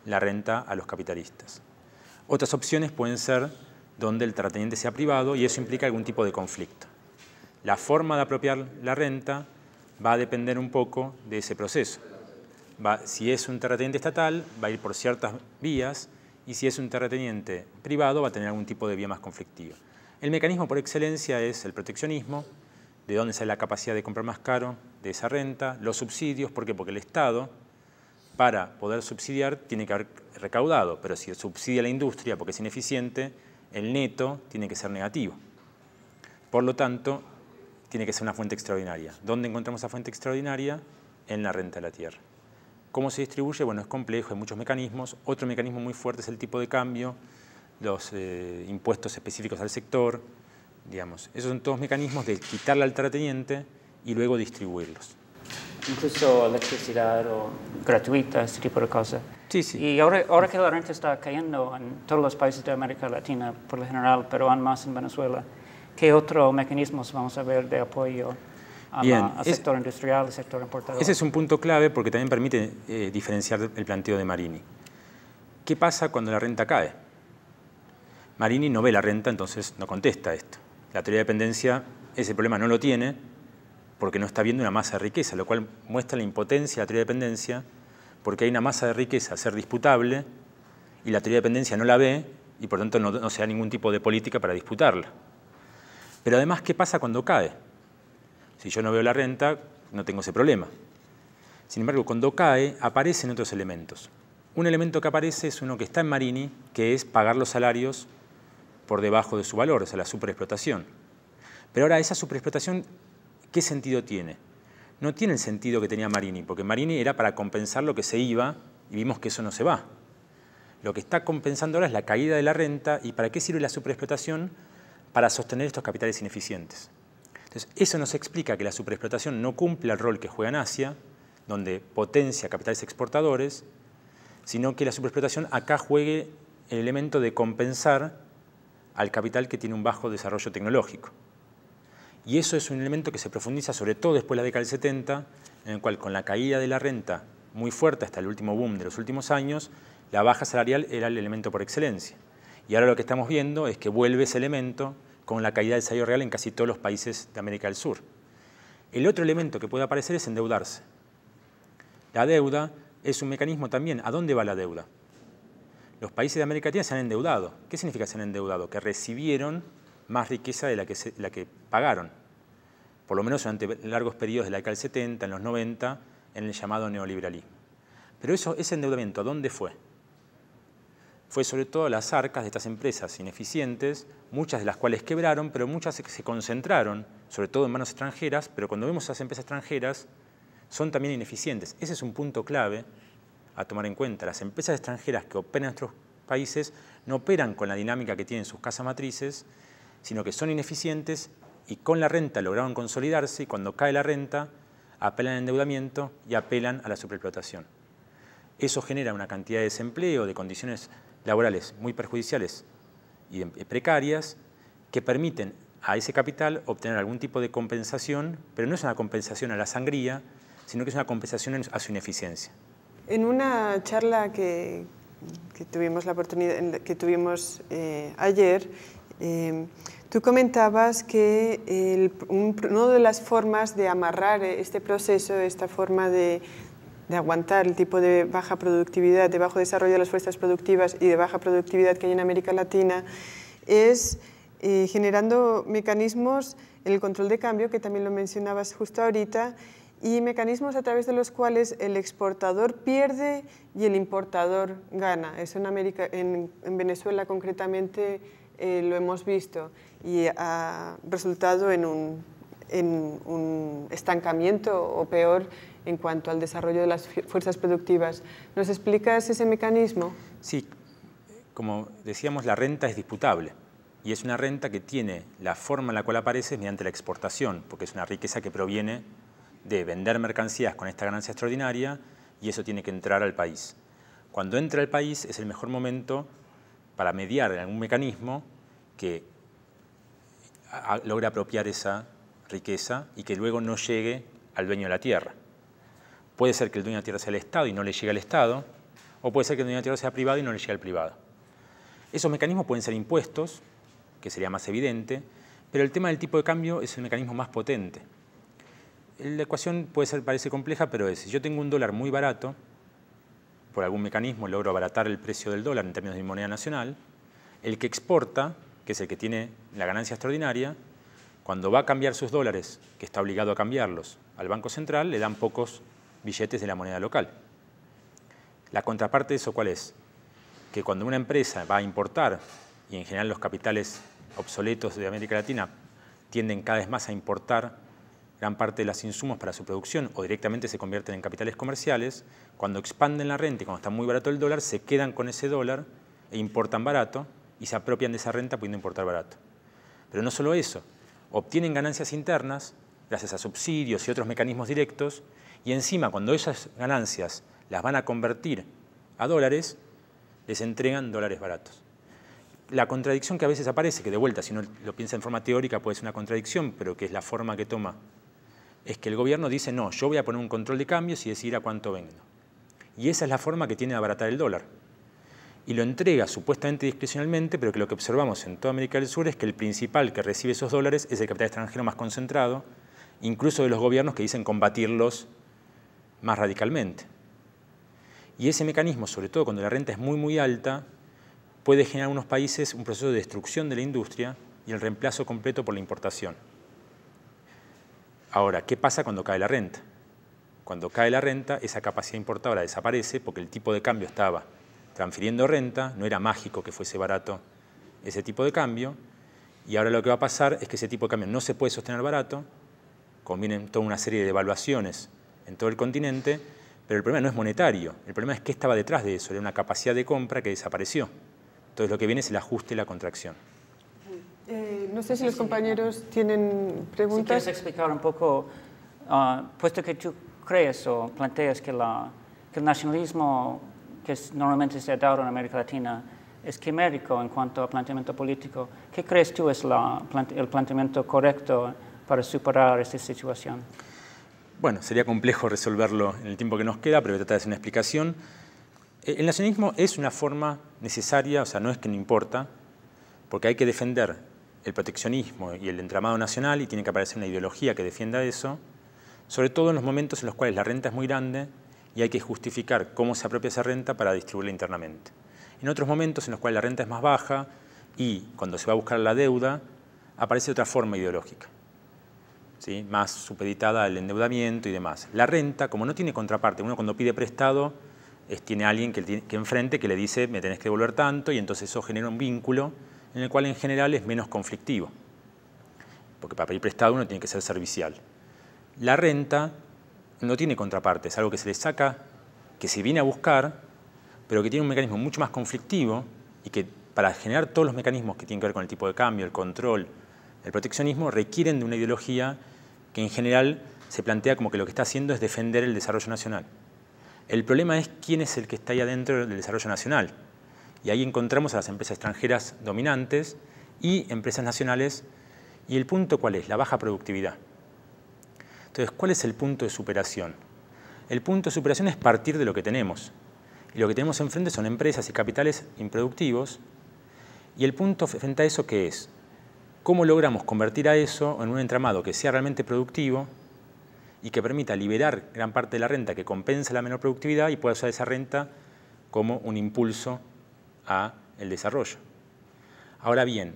la renta a los capitalistas. Otras opciones pueden ser donde el terrateniente sea privado y eso implica algún tipo de conflicto. La forma de apropiar la renta va a depender un poco de ese proceso. si es un terrateniente estatal, va a ir por ciertas vías y si es un terrateniente privado, va a tener algún tipo de vía más conflictiva. El mecanismo por excelencia es el proteccionismo, de dónde sale la capacidad de comprar más caro de esa renta, los subsidios, ¿por qué? Porque el Estado para poder subsidiar tiene que haber recaudado, pero si subsidia la industria porque es ineficiente, el neto tiene que ser negativo. Por lo tanto, tiene que ser una fuente extraordinaria. ¿Dónde encontramos esa fuente extraordinaria? En la renta de la tierra. ¿Cómo se distribuye? Bueno, es complejo, hay muchos mecanismos. Otro mecanismo muy fuerte es el tipo de cambio, los eh, impuestos específicos al sector, digamos. Esos son todos mecanismos de quitarle al terrateniente y luego distribuirlos incluso electricidad o gratuita, ese tipo de cosas. Sí, sí. Y ahora, que la renta está cayendo en todos los países de América Latina, por lo general, pero aún más en Venezuela, ¿qué otros mecanismos vamos a ver de apoyo al sector industrial, al sector importador. Ese es un punto clave porque también permite eh, diferenciar el planteo de Marini. ¿Qué pasa cuando la renta cae? Marini no ve la renta, entonces no contesta esto. La teoría de dependencia ese problema no lo tiene, porque no está viendo una masa de riqueza, lo cual muestra la impotencia de la teoría dependencia, porque hay una masa de riqueza a ser disputable y la teoría de dependencia no la ve y por tanto no, no se da ningún tipo de política para disputarla. Pero además, ¿qué pasa cuando cae? Si yo no veo la renta, no tengo ese problema. Sin embargo, cuando cae, aparecen otros elementos. Un elemento que aparece es uno que está en Marini, que es pagar los salarios por debajo de su valor, o sea, la superexplotación. Pero ahora esa superexplotación ¿qué sentido tiene? No tiene el sentido que tenía Marini, porque Marini era para compensar lo que se iba y vimos que eso no se va. Lo que está compensando ahora es la caída de la renta y ¿para qué sirve la superexplotación? Para sostener estos capitales ineficientes. Entonces, eso nos explica que la superexplotación no cumple el rol que juega en Asia, donde potencia capitales exportadores, sino que la superexplotación acá juegue el elemento de compensar al capital que tiene un bajo desarrollo tecnológico. Y eso es un elemento que se profundiza sobre todo después de la década del 70, en el cual con la caída de la renta muy fuerte hasta el último boom de los últimos años, la baja salarial era el elemento por excelencia. Y ahora lo que estamos viendo es que vuelve ese elemento con la caída del salario real en casi todos los países de América del Sur. El otro elemento que puede aparecer es endeudarse. La deuda es un mecanismo también. ¿A dónde va la deuda? Los países de América Latina se han endeudado. ¿Qué significa se han endeudado? Que recibieron más riqueza de la que, pagaron, por lo menos durante largos periodos de la década del 70, en los 90, en el llamado neoliberalismo. Pero eso, ese endeudamiento, ¿a dónde fue? Fue sobre todo a las arcas de estas empresas ineficientes, muchas de las cuales quebraron, pero muchas se concentraron, sobre todo en manos extranjeras, pero cuando vemos esas empresas extranjeras, son también ineficientes. Ese es un punto clave a tomar en cuenta. Las empresas extranjeras que operan en nuestros países no operan con la dinámica que tienen sus casas matrices, sino que son ineficientes y con la renta lograron consolidarse y cuando cae la renta apelan al endeudamiento y apelan a la superexplotación. Eso genera una cantidad de desempleo, de condiciones laborales muy perjudiciales y eh, precarias que permiten a ese capital obtener algún tipo de compensación, pero no es una compensación a la sangría, sino que es una compensación a su ineficiencia. En una charla que, tuvimos, la oportunidad, que tuvimos eh, ayer, eh, Tú comentabas que una de las formas de amarrar este proceso, esta forma de, aguantar el tipo de baja productividad, de bajo desarrollo de las fuerzas productivas y de baja productividad que hay en América Latina, es eh, generando mecanismos, en el control de cambio, que también lo mencionabas justo ahorita, y mecanismos a través de los cuales el exportador pierde y el importador gana. Eso en, América, en, Venezuela concretamente eh, lo hemos visto y ha resultado en un, estancamiento o peor en cuanto al desarrollo de las fuerzas productivas. ¿Nos explicas ese mecanismo? Sí, como decíamos, la renta es disputable y es una renta que tiene la forma en la cual aparece mediante la exportación, porque es una riqueza que proviene de vender mercancías con esta ganancia extraordinaria y eso tiene que entrar al país. Cuando entra al país es el mejor momento para mediar en algún mecanismo que logra apropiar esa riqueza y que luego no llegue al dueño de la tierra. Puede ser que el dueño de la tierra sea el Estado y no le llegue al Estado, o puede ser que el dueño de la tierra sea privado y no le llegue al privado. Esos mecanismos pueden ser impuestos, que sería más evidente, pero el tema del tipo de cambio es el mecanismo más potente. La ecuación puede ser, parece compleja, pero es, si yo tengo un dólar muy barato, por algún mecanismo logro abaratar el precio del dólar en términos de moneda nacional, el que exporta que es el que tiene la ganancia extraordinaria, cuando va a cambiar sus dólares, que está obligado a cambiarlos, al Banco Central, le dan pocos billetes de la moneda local. La contraparte de eso, ¿cuál es? Que cuando una empresa va a importar, y en general los capitales obsoletos de América Latina tienden cada vez más a importar gran parte de los insumos para su producción o directamente se convierten en capitales comerciales, cuando expanden la renta y cuando está muy barato el dólar, se quedan con ese dólar e importan barato, y se apropian de esa renta pudiendo importar barato. Pero no solo eso, obtienen ganancias internas gracias a subsidios y otros mecanismos directos y encima cuando esas ganancias las van a convertir a dólares, les entregan dólares baratos. La contradicción que a veces aparece, que de vuelta si uno lo piensa en forma teórica puede ser una contradicción, pero que es la forma que toma, es que el gobierno dice, no, yo voy a poner un control de cambios y decidir a cuánto vendo. Y esa es la forma que tiene de abaratar el dólar y lo entrega supuestamente discrecionalmente, pero que lo que observamos en toda América del Sur es que el principal que recibe esos dólares es el capital extranjero más concentrado, incluso de los gobiernos que dicen combatirlos más radicalmente. Y ese mecanismo, sobre todo cuando la renta es muy, muy alta, puede generar en unos países un proceso de destrucción de la industria y el reemplazo completo por la importación. Ahora, ¿qué pasa cuando cae la renta? Cuando cae la renta, esa capacidad importadora desaparece porque el tipo de cambio estaba transfiriendo renta, no era mágico que fuese barato ese tipo de cambio, y ahora lo que va a pasar es que ese tipo de cambio no se puede sostener barato, convienen toda una serie de evaluaciones en todo el continente, pero el problema no es monetario, el problema es qué estaba detrás de eso, era una capacidad de compra que desapareció. Entonces lo que viene es el ajuste y la contracción. Eh, no sé si los compañeros tienen preguntas. Si quieres explicar un poco, ah, puesto que tú crees o planteas que el nacionalismo que normalmente se ha dado en América Latina es quimérico en cuanto a planteamiento político. ¿Qué crees tú es el planteamiento correcto para superar esta situación? Bueno, sería complejo resolverlo en el tiempo que nos queda, pero voy a tratar de hacer una explicación. El nacionalismo es una forma necesaria, o sea, no es que no importa, porque hay que defender el proteccionismo y el entramado nacional y tiene que aparecer una ideología que defienda eso, sobre todo en los momentos en los cuales la renta es muy grande y hay que justificar cómo se apropia esa renta para distribuirla internamente. En otros momentos en los cuales la renta es más baja y cuando se va a buscar la deuda, aparece otra forma ideológica, ¿sí? más supeditada al endeudamiento y demás. La renta, como no tiene contraparte, uno cuando pide prestado es, tiene a alguien que, que enfrente que le dice me tenés que devolver tanto y entonces eso genera un vínculo en el cual en general es menos conflictivo, porque para pedir prestado uno tiene que ser servicial. La renta no tiene contraparte, es algo que se le saca, que se viene a buscar, pero que tiene un mecanismo mucho más conflictivo y que para generar todos los mecanismos que tienen que ver con el tipo de cambio, el control, el proteccionismo, requieren de una ideología que en general se plantea como que lo que está haciendo es defender el desarrollo nacional. El problema es quién es el que está ahí adentro del desarrollo nacional. Y ahí encontramos a las empresas extranjeras dominantes y empresas nacionales. ¿Y el punto cuál es? La baja productividad. Entonces, ¿cuál es el punto de superación? El punto de superación es partir de lo que tenemos. Y lo que tenemos enfrente son empresas y capitales improductivos. Y el punto frente a eso, ¿qué es? ¿Cómo logramos convertir a eso en un entramado que sea realmente productivo y que permita liberar gran parte de la renta que compensa la menor productividad y pueda usar esa renta como un impulso al el desarrollo? Ahora bien,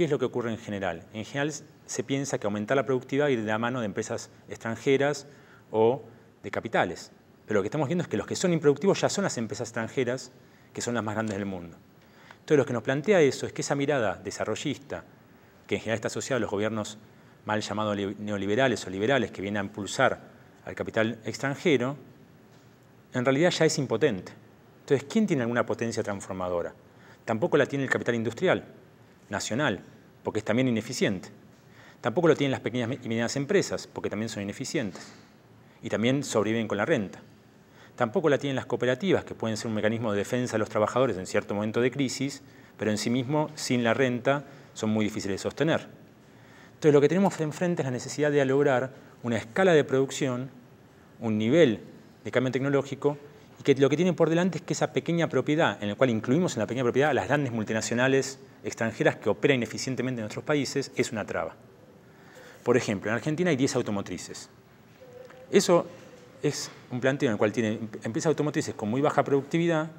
¿Qué es lo que ocurre en general? En general se piensa que aumentar la productividad ir de la mano de empresas extranjeras o de capitales. Pero lo que estamos viendo es que los que son improductivos ya son las empresas extranjeras, que son las más grandes del mundo. Entonces lo que nos plantea eso es que esa mirada desarrollista, que en general está asociada a los gobiernos mal llamados neoliberales o liberales, que vienen a impulsar al capital extranjero, en realidad ya es impotente. Entonces, ¿quién tiene alguna potencia transformadora? Tampoco la tiene el capital industrial, nacional, porque es también ineficiente. Tampoco lo tienen las pequeñas y medianas empresas, porque también son ineficientes y también sobreviven con la renta. Tampoco la tienen las cooperativas, que pueden ser un mecanismo de defensa de los trabajadores en cierto momento de crisis, pero en sí mismo, sin la renta, son muy difíciles de sostener. Entonces, lo que tenemos enfrente es la necesidad de lograr una escala de producción, un nivel de cambio tecnológico, y que lo que tienen por delante es que esa pequeña propiedad, en la cual incluimos en la pequeña propiedad a las grandes multinacionales extranjeras que operan ineficientemente en nuestros países es una traba. Por ejemplo, en Argentina hay 10 automotrices. Eso es un planteo en el cual tiene empresas automotrices con muy baja productividad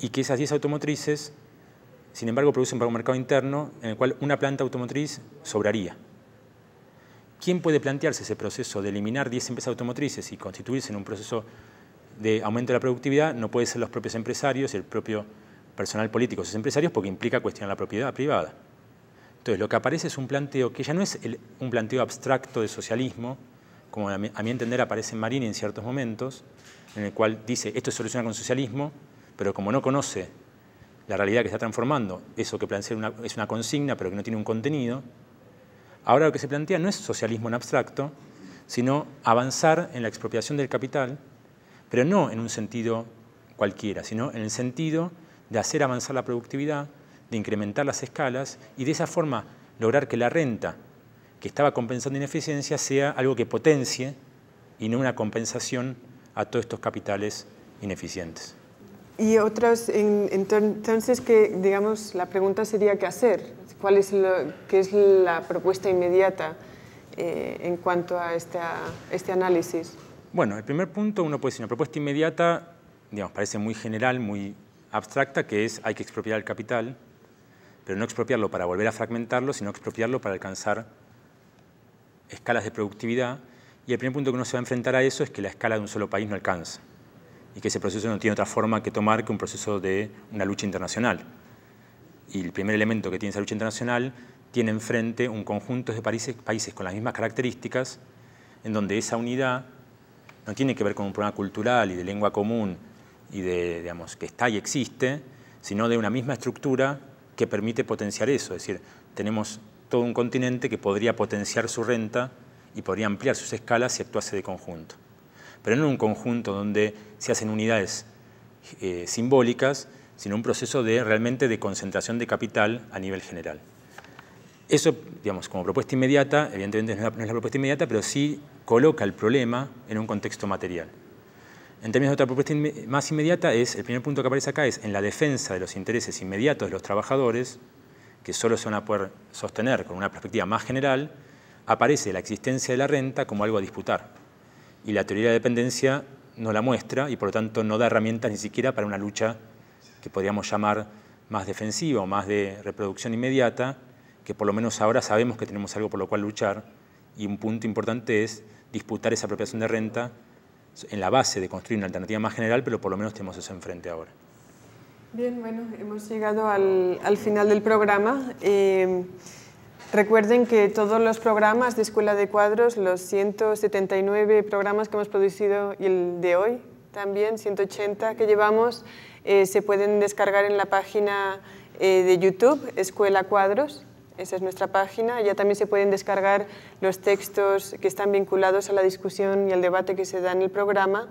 y que esas 10 automotrices, sin embargo, producen para un mercado interno en el cual una planta automotriz sobraría. ¿Quién puede plantearse ese proceso de eliminar 10 empresas automotrices y constituirse en un proceso de aumento de la productividad? No puede ser los propios empresarios y el propio personal político, sus empresarios, porque implica cuestionar la propiedad privada. Entonces, lo que aparece es un planteo que ya no es un planteo abstracto de socialismo, como a mi, entender aparece en Marini en ciertos momentos, en el cual dice, esto se soluciona con socialismo, pero como no conoce la realidad que está transformando, eso que plantea es una consigna, pero que no tiene un contenido, ahora lo que se plantea no es socialismo en abstracto, sino avanzar en la expropiación del capital, pero no en un sentido cualquiera, sino en el sentido de hacer avanzar la productividad, de incrementar las escalas y de esa forma lograr que la renta que estaba compensando ineficiencia sea algo que potencie y no una compensación a todos estos capitales ineficientes. Y otras, entonces, que, digamos, la pregunta sería qué hacer, cuál es, lo, qué es la propuesta inmediata eh, en cuanto a este, este análisis. Bueno, el primer punto, uno puede decir, una propuesta inmediata, digamos, parece muy general, muy abstracta que es hay que expropiar el capital, pero no expropiarlo para volver a fragmentarlo, sino expropiarlo para alcanzar escalas de productividad. Y el primer punto que uno se va a enfrentar a eso es que la escala de un solo país no alcanza y que ese proceso no tiene otra forma que tomar que un proceso de una lucha internacional. Y el primer elemento que tiene esa lucha internacional tiene enfrente un conjunto de países, con las mismas características, en donde esa unidad no tiene que ver con un problema cultural y de lengua común y de, digamos, que está y existe, sino de una misma estructura que permite potenciar eso. Es decir, tenemos todo un continente que podría potenciar su renta y podría ampliar sus escalas si actuase de conjunto. Pero no en un conjunto donde se hacen unidades eh, simbólicas, sino un proceso de realmente de concentración de capital a nivel general. Eso, digamos, como propuesta inmediata, evidentemente no es la propuesta inmediata, pero sí coloca el problema en un contexto material. En términos de otra propuesta más inmediata, es el primer punto que aparece acá es en la defensa de los intereses inmediatos de los trabajadores, que solo se van a poder sostener con una perspectiva más general, aparece la existencia de la renta como algo a disputar. Y la teoría de dependencia no la muestra y por lo tanto no da herramientas ni siquiera para una lucha que podríamos llamar más defensiva o más de reproducción inmediata, que por lo menos ahora sabemos que tenemos algo por lo cual luchar y un punto importante es disputar esa apropiación de renta en la base de construir una alternativa más general, pero por lo menos tenemos eso enfrente ahora. Bien, bueno, hemos llegado al, final del programa. Eh, recuerden que todos los programas de Escuela de Cuadros, los 179 programas que hemos producido y el de hoy, también 180 que llevamos, eh, se pueden descargar en la página eh, de YouTube, Escuela Cuadros esa es nuestra página. Ya también se pueden descargar los textos que están vinculados a la discusión y al debate que se da en el programa.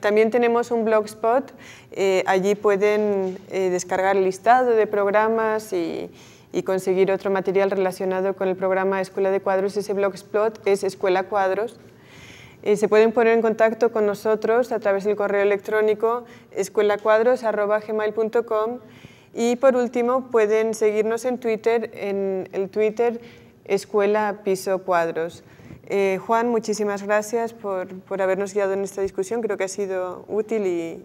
También tenemos un blogspot, eh, allí pueden eh, descargar el listado de programas y, conseguir otro material relacionado con el programa Escuela de Cuadros. Ese blogspot es Escuela Cuadros. Eh, se pueden poner en contacto con nosotros a través del correo electrónico escuelacuadros.gmail.com y por último, pueden seguirnos en Twitter, en el Twitter Escuela Piso Cuadros. Eh, Juan, muchísimas gracias por, habernos guiado en esta discusión. Creo que ha sido útil y,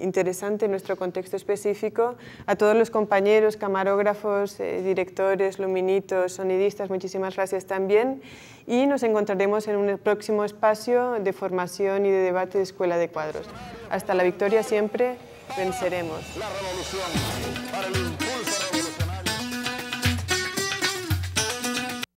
interesante en nuestro contexto específico. A todos los compañeros, camarógrafos, eh, directores, luminitos, sonidistas, muchísimas gracias también. Y nos encontraremos en un próximo espacio de formación y de debate de Escuela de Cuadros. Hasta la victoria siempre venceremos. La revolución para el